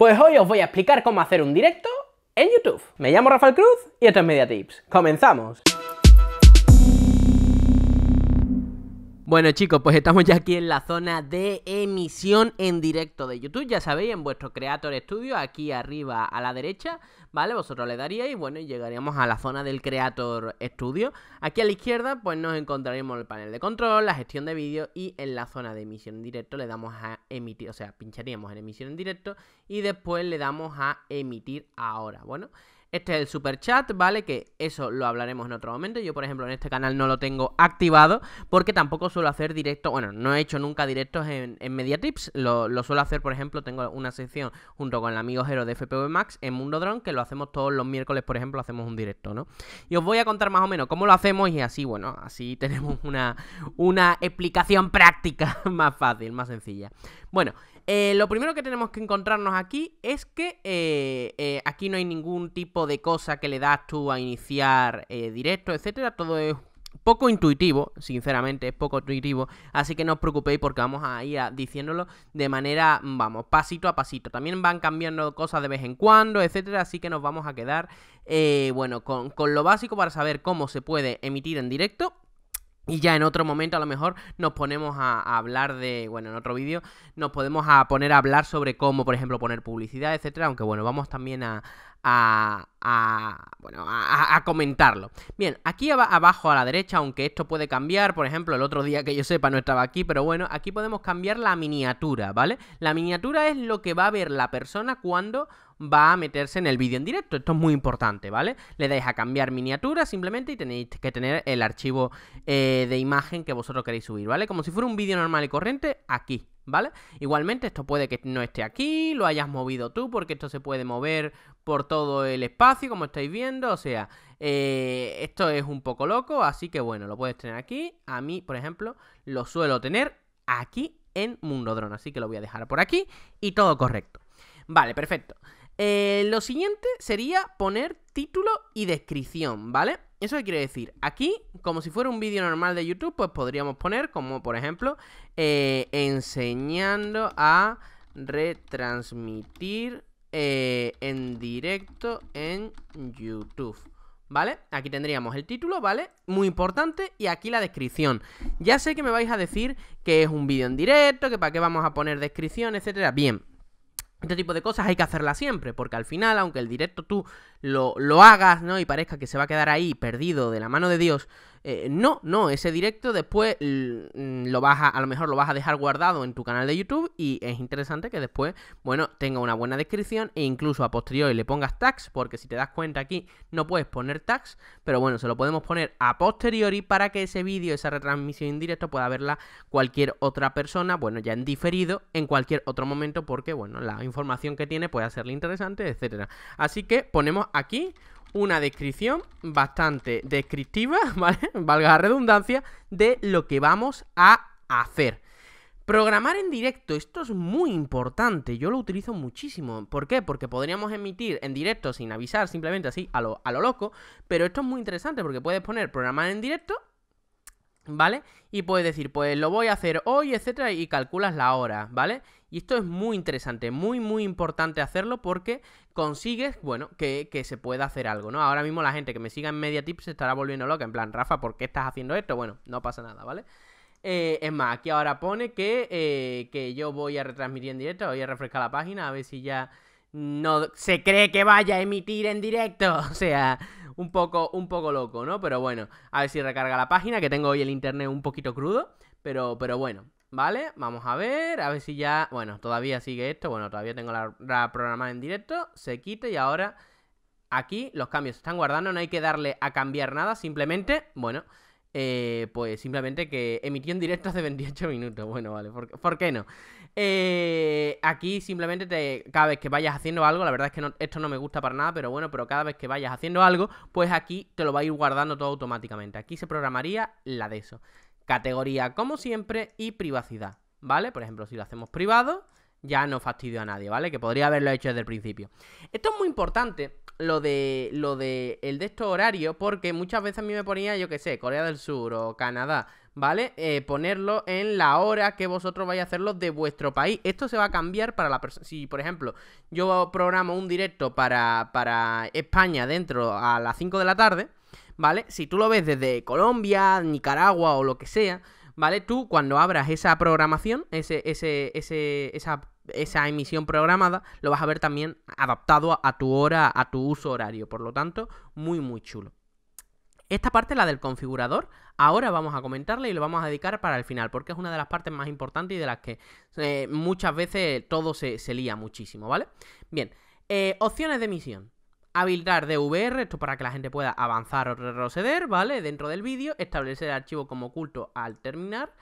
Pues hoy os voy a explicar cómo hacer un directo en YouTube. Me llamo Rafael Cruz y esto es Media Tips. ¡Comenzamos! Bueno chicos, pues estamos ya aquí en la zona de emisión en directo de YouTube, ya sabéis, en vuestro Creator Studio, aquí arriba a la derecha, ¿vale? Vosotros le daríais, bueno, y llegaríamos a la zona del Creator Studio. Aquí a la izquierda, pues nos encontraremos el panel de control, la gestión de vídeo y en la zona de emisión en directo le damos a emitir, o sea, pincharíamos en emisión en directo y después le damos a emitir ahora, bueno... Este es el super chat, ¿vale? Que eso lo hablaremos en otro momento. Yo, por ejemplo, en este canal no lo tengo activado porque tampoco suelo hacer directos. Bueno, no he hecho nunca directos en, en Lo, suelo hacer, por ejemplo, tengo una sección junto con el amigo Hero de FPV Max en Mundo Drone que lo hacemos todos los miércoles, por ejemplo, hacemos un directo, ¿no? Y os voy a contar más o menos cómo lo hacemos y así, bueno, así tenemos una, una explicación práctica más fácil, más sencilla. Bueno, eh, lo primero que tenemos que encontrarnos aquí es que eh, eh, aquí no hay ningún tipo de cosas que le das tú a iniciar eh, directo, etcétera. Todo es poco intuitivo, sinceramente, es poco intuitivo, así que no os preocupéis porque vamos a ir diciéndolo de manera, vamos, pasito a pasito. También van cambiando cosas de vez en cuando, etcétera, así que nos vamos a quedar, eh, bueno, con, con lo básico para saber cómo se puede emitir en directo y ya en otro momento a lo mejor nos ponemos a, hablar de, bueno, en otro vídeo nos podemos a poner a hablar sobre cómo, por ejemplo, poner publicidad, etcétera, aunque bueno, vamos también a, a, a comentarlo. Bien, aquí abajo a la derecha, aunque esto puede cambiar, por ejemplo, el otro día que yo sepa no estaba aquí, pero bueno, aquí podemos cambiar la miniatura, ¿vale? La miniatura es lo que va a ver la persona cuando va a meterse en el vídeo en directo. Esto es muy importante, ¿vale? Le dais a cambiar miniatura simplemente y tenéis que tener el archivo eh, de imagen que vosotros queréis subir, ¿vale? Como si fuera un vídeo normal y corriente aquí, ¿vale? Igualmente esto puede que no esté aquí, lo hayas movido tú porque esto se puede mover por todo el espacio como estáis viendo, o sea, eh, esto es un poco loco, así que bueno, lo puedes tener aquí, a mí por ejemplo lo suelo tener aquí en Mundo Drone, así que lo voy a dejar por aquí y todo correcto. Vale, perfecto. Eh, lo siguiente sería poner título y descripción, ¿vale? Eso quiere decir, aquí, como si fuera un vídeo normal de YouTube, pues podríamos poner, como por ejemplo, eh, enseñando a retransmitir eh, en directo en YouTube. ¿Vale? Aquí tendríamos el título, ¿vale? Muy importante. Y aquí la descripción. Ya sé que me vais a decir que es un vídeo en directo, que para qué vamos a poner descripción, etcétera. Bien, este tipo de cosas hay que hacerlas siempre, porque al final, aunque el directo tú lo, lo hagas, ¿no? Y parezca que se va a quedar ahí perdido de la mano de Dios, eh, no, no, ese directo después lo vas a, a lo mejor lo vas a dejar guardado en tu canal de YouTube y es interesante que después, bueno, tenga una buena descripción e incluso a posteriori le pongas tags, porque si te das cuenta aquí no puedes poner tags, pero bueno, se lo podemos poner a posteriori para que ese vídeo, esa retransmisión en directo pueda verla cualquier otra persona, bueno, ya en diferido, en cualquier otro momento, porque bueno, la información que tiene puede hacerle interesante, etcétera. Así que ponemos aquí una descripción bastante descriptiva, ¿vale? Valga la redundancia, de lo que vamos a hacer. Programar en directo, esto es muy importante, yo lo utilizo muchísimo. ¿Por qué? Porque podríamos emitir en directo sin avisar, simplemente así, a lo, a lo loco, pero esto es muy interesante porque puedes poner programar en directo ¿Vale? Y puedes decir, pues lo voy a hacer hoy, etcétera, y calculas la hora, ¿vale? Y esto es muy interesante, muy, muy importante hacerlo porque consigues, bueno, que, se pueda hacer algo, ¿no? Ahora mismo la gente que me siga en Media Tips se estará volviendo loca, en plan, Rafa, ¿por qué estás haciendo esto? Bueno, no pasa nada, ¿vale? Eh, es más, aquí ahora pone que, eh, que yo voy a retransmitir en directo, voy a refrescar la página, a ver si ya no se cree que vaya a emitir en directo. O sea, un poco, un poco loco, ¿no? Pero bueno, a ver si recarga la página, que tengo hoy el internet un poquito crudo. Pero, pero bueno, ¿vale? Vamos a ver, a ver si ya... Bueno, todavía sigue esto. Bueno, todavía tengo la, la programada en directo. Se quita y ahora aquí los cambios se están guardando. No hay que darle a cambiar nada, simplemente, bueno... Eh, pues simplemente que emitió en directo hace 28 minutos. Bueno, vale, ¿por, qué no? Eh, aquí simplemente te, cada vez que vayas haciendo algo, la verdad es que esto no me gusta para nada, pero bueno, pero cada vez que vayas haciendo algo, pues aquí te lo va a ir guardando todo automáticamente. Aquí se programaría la de eso. Categoría, como siempre, y privacidad, ¿vale? Por ejemplo, si lo hacemos privado, ya no fastidio a nadie, ¿vale? Que podría haberlo hecho desde el principio. Esto es muy importante lo de lo de el de estos horarios porque muchas veces a mí me ponía yo que sé Corea del Sur o Canadá vale eh, ponerlo en la hora que vosotros vais a hacerlo de vuestro país esto se va a cambiar para la persona si por ejemplo yo programo un directo para para España dentro a las 5 de la tarde vale si tú lo ves desde Colombia Nicaragua o lo que sea vale tú cuando abras esa programación ese ese ese esa esa emisión programada, lo vas a ver también adaptado a, tu hora, a tu uso horario. Por lo tanto, muy, muy chulo. Esta parte, la del configurador, ahora vamos a comentarla y lo vamos a dedicar para el final, porque es una de las partes más importantes y de las que eh, muchas veces todo se, se, lía muchísimo, ¿vale? Bien, eh, opciones de emisión. Habilitar DVR, esto para que la gente pueda avanzar o retroceder, ¿vale? Dentro del vídeo, establecer archivo como oculto al terminar,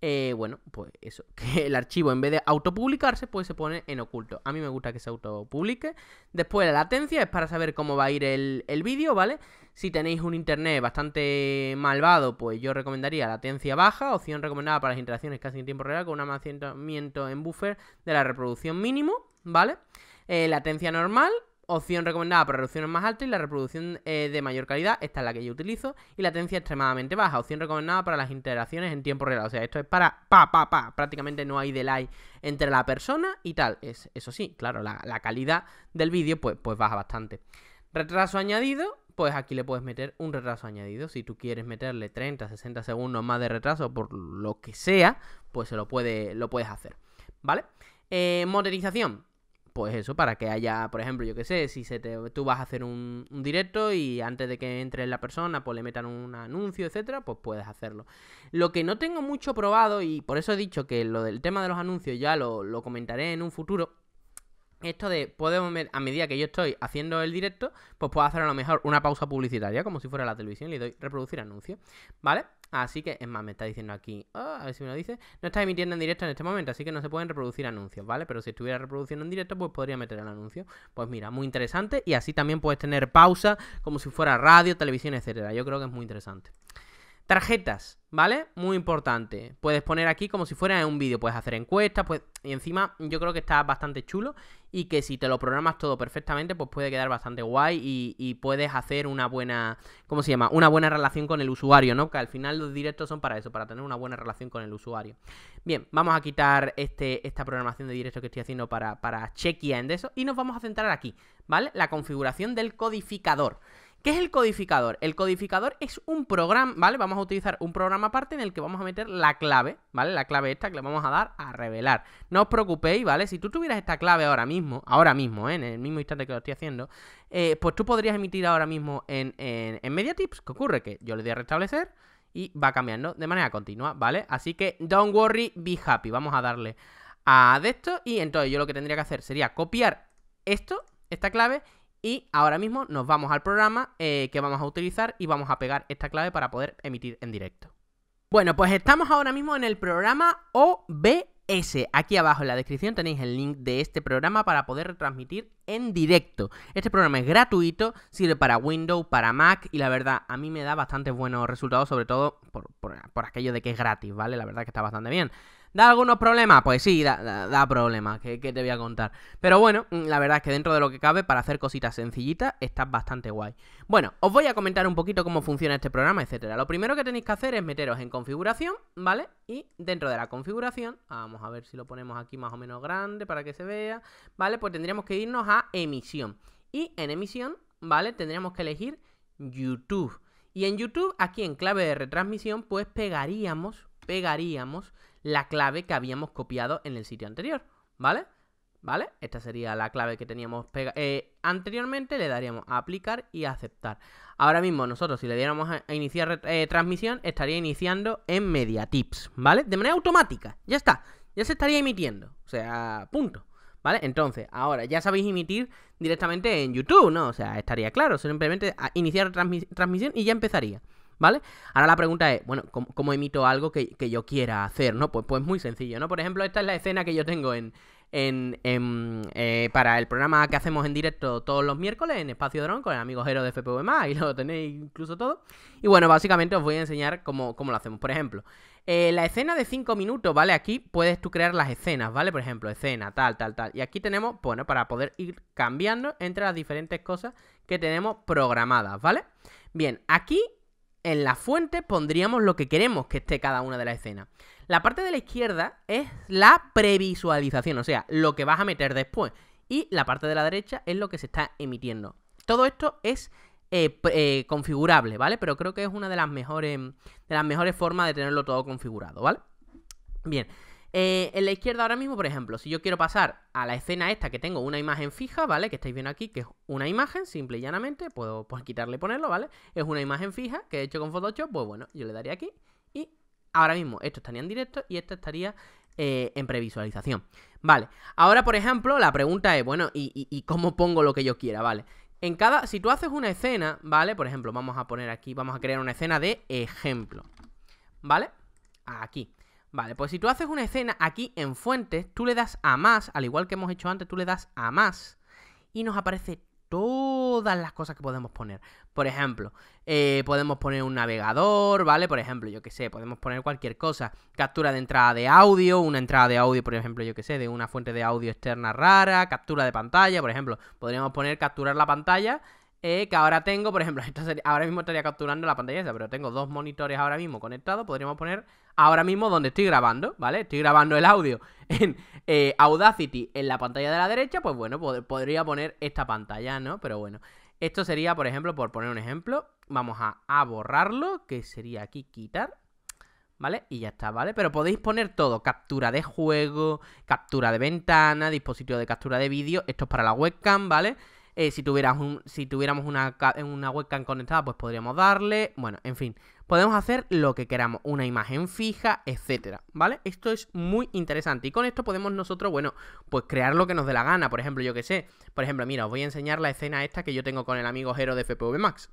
eh, bueno, pues eso, que el archivo en vez de autopublicarse, pues se pone en oculto. A mí me gusta que se autopublique. Después la latencia es para saber cómo va a ir el, vídeo, ¿vale? Si tenéis un internet bastante malvado, pues yo recomendaría latencia baja, opción recomendada para las interacciones casi en tiempo real, con un almacenamiento en buffer de la reproducción mínimo, ¿vale? Eh, latencia normal opción recomendada para reducciones más altas y la reproducción eh, de mayor calidad, esta es la que yo utilizo, y latencia extremadamente baja, opción recomendada para las interacciones en tiempo real, o sea, esto es para pa, pa, pa, prácticamente no hay delay entre la persona y tal, es, eso sí, claro, la, calidad del vídeo pues, pues baja bastante. Retraso añadido, pues aquí le puedes meter un retraso añadido. Si tú quieres meterle 30, 60 segundos más de retraso por lo que sea, pues se lo, puede, lo puedes hacer. ¿Vale? Eh, motorización pues eso, para que haya, por ejemplo, yo que sé, si se te, tú vas a hacer un, directo y antes de que entre la persona, pues le metan un anuncio, etcétera, pues puedes hacerlo. Lo que no tengo mucho probado, y por eso he dicho que lo del tema de los anuncios ya lo, comentaré en un futuro. Esto de, podemos, a medida que yo estoy haciendo el directo, pues puedo hacer a lo mejor una pausa publicitaria, como si fuera la televisión, y le doy reproducir anuncio, ¿vale? Así que, es más, me está diciendo aquí, ah, a ver si me lo dice, no está emitiendo en directo en este momento, así que no se pueden reproducir anuncios, ¿vale? Pero si estuviera reproduciendo en directo, pues podría meter el anuncio. Pues mira, muy interesante y así también puedes tener pausa como si fuera radio, televisión, etcétera. Yo creo que es muy interesante. Tarjetas, ¿vale? Muy importante. Puedes poner aquí como si fuera en un vídeo, puedes hacer encuestas, pues y encima yo creo que está bastante chulo y que si te lo programas todo perfectamente, pues puede quedar bastante guay y, puedes hacer una buena, ¿cómo se llama? Una buena relación con el usuario, ¿no? Que al final los directos son para eso, para tener una buena relación con el usuario. Bien, vamos a quitar este, esta programación de directos que estoy haciendo para, para in de eso y nos vamos a centrar aquí, ¿vale? La configuración del codificador. ¿Qué es el codificador? El codificador es un programa, ¿vale? Vamos a utilizar un programa aparte en el que vamos a meter la clave, ¿vale? La clave esta que le vamos a dar a revelar. No os preocupéis, ¿vale? Si tú tuvieras esta clave ahora mismo, ahora mismo, ¿eh? en el mismo instante que lo estoy haciendo, eh, pues tú podrías emitir ahora mismo en, en, en MediaTips. ¿Qué ocurre? Que yo le doy a restablecer y va cambiando de manera continua, ¿vale? Así que don't worry, be happy. Vamos a darle a esto y entonces yo lo que tendría que hacer sería copiar esto, esta clave, y ahora mismo nos vamos al programa eh, que vamos a utilizar y vamos a pegar esta clave para poder emitir en directo. Bueno, pues estamos ahora mismo en el programa OBS. Aquí abajo en la descripción tenéis el link de este programa para poder retransmitir en directo. Este programa es gratuito, sirve para Windows, para Mac y la verdad a mí me da bastante buenos resultados, sobre todo por, aquello de que es gratis, ¿vale? La verdad que está bastante bien. ¿Da algunos problemas? Pues sí, da, problemas, que, que, te voy a contar. Pero bueno, mm, la verdad es que dentro de lo que cabe, para hacer cositas sencillitas, está bastante guay. Bueno, os voy a comentar un poquito cómo funciona este programa, etcétera. Lo primero que tenéis que hacer es meteros en configuración, ¿vale? Y dentro de la configuración, vamos a ver si lo ponemos aquí más o menos grande para que se vea, ¿vale? Pues tendríamos que irnos a emisión. Y en emisión, ¿vale? Tendríamos que elegir YouTube. Y en YouTube, aquí en clave de retransmisión, pues pegaríamos, pegaríamos la clave que habíamos copiado en el sitio anterior, ¿vale? ¿Vale? Esta sería la clave que teníamos eh, anteriormente, le daríamos a aplicar y a aceptar. Ahora mismo nosotros si le diéramos a, iniciar eh, transmisión, estaría iniciando en MediaTips, ¿vale? De manera automática, ya está, ya se estaría emitiendo, o sea, punto. ¿Vale? Entonces, ahora ya sabéis emitir directamente en YouTube, ¿no? O sea, estaría claro, simplemente iniciar transmisión y ya empezaría. ¿vale? Ahora la pregunta es, bueno, ¿cómo, emito algo que, yo quiera hacer, no? Pues, pues muy sencillo, ¿no? Por ejemplo, esta es la escena que yo tengo en, eh, para el programa que hacemos en directo todos los miércoles en Espacio Dron con el amigo Hero de FPV y lo tenéis incluso todo. Y bueno, básicamente os voy a enseñar cómo, lo hacemos. Por ejemplo, eh, la escena de 5 minutos, ¿vale? Aquí puedes tú crear las escenas, ¿vale? Por ejemplo, escena, tal, tal, tal. Y aquí tenemos, bueno, para poder ir cambiando entre las diferentes cosas que tenemos programadas, ¿vale? Bien, aquí en la fuente pondríamos lo que queremos que esté cada una de las escenas. La parte de la izquierda es la previsualización, o sea, lo que vas a meter después. Y la parte de la derecha es lo que se está emitiendo. Todo esto es eh, eh, configurable, ¿vale? Pero creo que es una de las mejores, de las mejores formas de tenerlo todo configurado, ¿vale? Bien, eh, en la izquierda ahora mismo, por ejemplo, si yo quiero pasar a la escena esta que tengo una imagen fija, ¿vale? Que estáis viendo aquí, que es una imagen, simple y llanamente, puedo pues, quitarle y ponerlo, ¿vale? Es una imagen fija que he hecho con Photoshop, pues bueno, yo le daría aquí y ahora mismo esto estaría en directo y esto estaría eh, en previsualización. Vale, ahora por ejemplo la pregunta es, bueno, ¿y, y cómo pongo lo que yo quiera? Vale, en cada, si tú haces una escena, ¿vale? Por ejemplo, vamos a poner aquí, vamos a crear una escena de ejemplo, ¿vale? Aquí. Vale, pues si tú haces una escena aquí en fuentes, tú le das a más, al igual que hemos hecho antes, tú le das a más y nos aparece todas las cosas que podemos poner. Por ejemplo, eh, podemos poner un navegador, ¿vale? Por ejemplo, yo que sé, podemos poner cualquier cosa. Captura de entrada de audio, una entrada de audio, por ejemplo, yo que sé, de una fuente de audio externa rara, captura de pantalla, por ejemplo. Podríamos poner capturar la pantalla eh, que ahora tengo, por ejemplo, ahora mismo estaría capturando la pantalla esa, pero tengo dos monitores ahora mismo conectados. Podríamos poner ahora mismo donde estoy grabando, ¿vale? Estoy grabando el audio en eh, Audacity en la pantalla de la derecha, pues bueno, podría poner esta pantalla, ¿no? Pero bueno, esto sería, por ejemplo, por poner un ejemplo, vamos a, a borrarlo, que sería aquí quitar. ¿vale? Y ya está, ¿vale? Pero podéis poner todo, captura de juego, captura de ventana, dispositivo de captura de vídeo, esto es para la webcam, ¿vale? Eh, si, tuviéramos una, webcam conectada, pues podríamos darle. Bueno, en fin. Podemos hacer lo que queramos, una imagen fija, etcétera, ¿vale? Esto es muy interesante y con esto podemos nosotros, bueno, pues crear lo que nos dé la gana. Por ejemplo, yo que sé, por ejemplo, mira, os voy a enseñar la escena esta que yo tengo con el amigo Hero de FPV Max.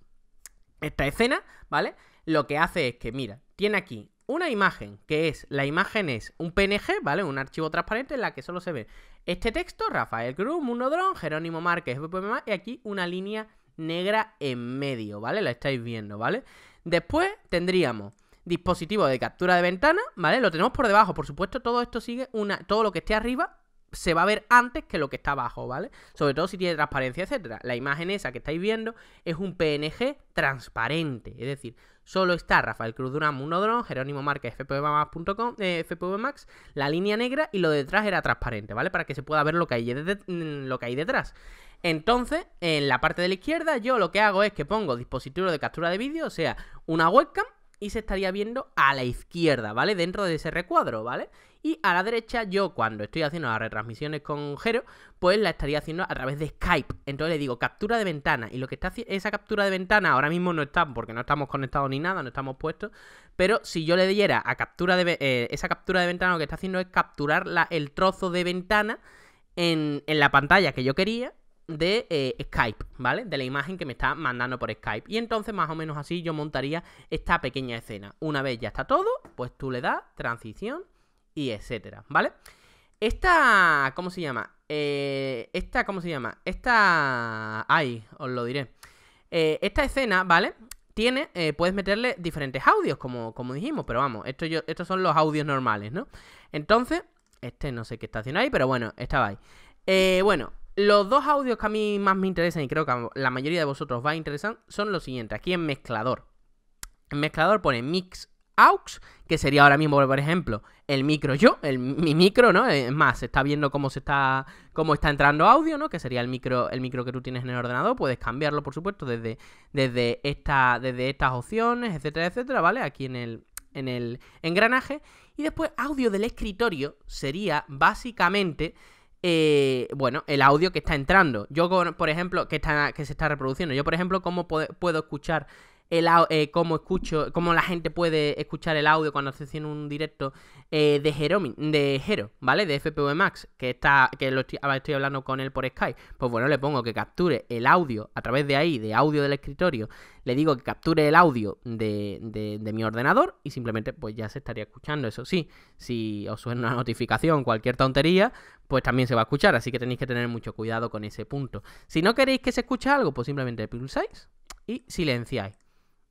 Esta escena, ¿vale? Lo que hace es que, mira, tiene aquí una imagen, que es, la imagen es un PNG, ¿vale? Un archivo transparente en la que solo se ve este texto, Rafael Cruz, Drone, Jerónimo Márquez, y aquí una línea negra en medio, ¿vale? La estáis viendo, ¿vale? Después tendríamos dispositivo de captura de ventana, ¿vale? Lo tenemos por debajo, por supuesto, todo esto sigue una, todo lo que esté arriba se va a ver antes que lo que está abajo, ¿vale? Sobre todo si tiene transparencia, etcétera. La imagen esa que estáis viendo es un PNG transparente, es decir, Solo está Rafael Cruz Durán, Munodron, Jerónimo Márquez, fpvmax.com, eh, fpvmax, la línea negra y lo de detrás era transparente, ¿vale? Para que se pueda ver lo que hay, mm, lo que hay detrás. Entonces, en la parte de la izquierda, yo lo que hago es que pongo dispositivo de captura de vídeo, o sea, una webcam y se estaría viendo a la izquierda, ¿vale? Dentro de ese recuadro, ¿vale? Y a la derecha, yo cuando estoy haciendo las retransmisiones con Jero, pues la estaría haciendo a través de Skype. Entonces le digo captura de ventana. Y lo que está esa captura de ventana ahora mismo no está, porque no estamos conectados ni nada, no estamos puestos. Pero si yo le diera a captura de eh, esa captura de ventana, lo que está haciendo es capturar el trozo de ventana en, la pantalla que yo quería de eh, Skype, ¿vale? De la imagen que me está mandando por Skype. Y entonces, más o menos así, yo montaría esta pequeña escena. Una vez ya está todo, pues tú le das transición y etcétera, ¿vale? Esta, ¿cómo se llama? Eh, esta, ¿cómo se llama? Esta, ay, os lo diré. Eh, esta escena, ¿vale? Tiene, eh, puedes meterle diferentes audios, como, como dijimos, pero vamos, esto yo, estos son los audios normales, ¿no? Entonces, este no sé qué está haciendo ahí, pero bueno, estaba ahí. bueno, los dos audios que a mí más me interesan y creo que a la mayoría de vosotros va a interesar son los siguientes. Aquí en mezclador. En mezclador pone mix AUX, que sería ahora mismo, por ejemplo, el micro yo, el, mi micro, ¿no? Es más, se está viendo cómo se está cómo está entrando audio, ¿no? Que sería el micro el micro que tú tienes en el ordenador, puedes cambiarlo, por supuesto, desde desde esta desde estas opciones, etcétera, etcétera, ¿vale? Aquí en el en el engranaje y después audio del escritorio sería básicamente eh, bueno, el audio que está entrando. Yo, por ejemplo, que, está, que se está reproduciendo. Yo, por ejemplo, ¿cómo puedo escuchar el eh, cómo escucho, cómo la gente puede escuchar el audio cuando se haciendo un directo eh, de Jeromi, de Jero ¿vale? De FPV Max, que está, que lo estoy, hablando con él por Skype. Pues bueno, le pongo que capture el audio a través de ahí, de audio del escritorio. Le digo que capture el audio de, de, de mi ordenador y simplemente pues ya se estaría escuchando. Eso sí, si os suena una notificación, cualquier tontería, pues también se va a escuchar. Así que tenéis que tener mucho cuidado con ese punto. Si no queréis que se escuche algo, pues simplemente pulsáis y silenciáis.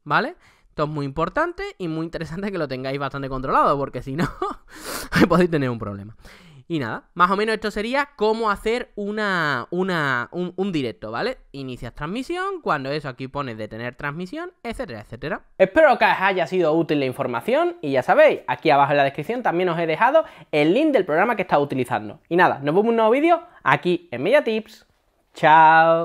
¿vale? Esto es muy importante y muy interesante que lo tengáis bastante controlado, porque si no, podéis tener un problema. Y nada, más o menos esto sería cómo hacer una, un, directo, ¿vale? Inicias transmisión, cuando eso aquí pones detener transmisión, etcétera, etcétera. Espero que os haya sido útil la información y ya sabéis, aquí abajo en la descripción también os he dejado el link del programa que está utilizando. Y nada, nos vemos en un nuevo vídeo aquí en Mediatips, Chao.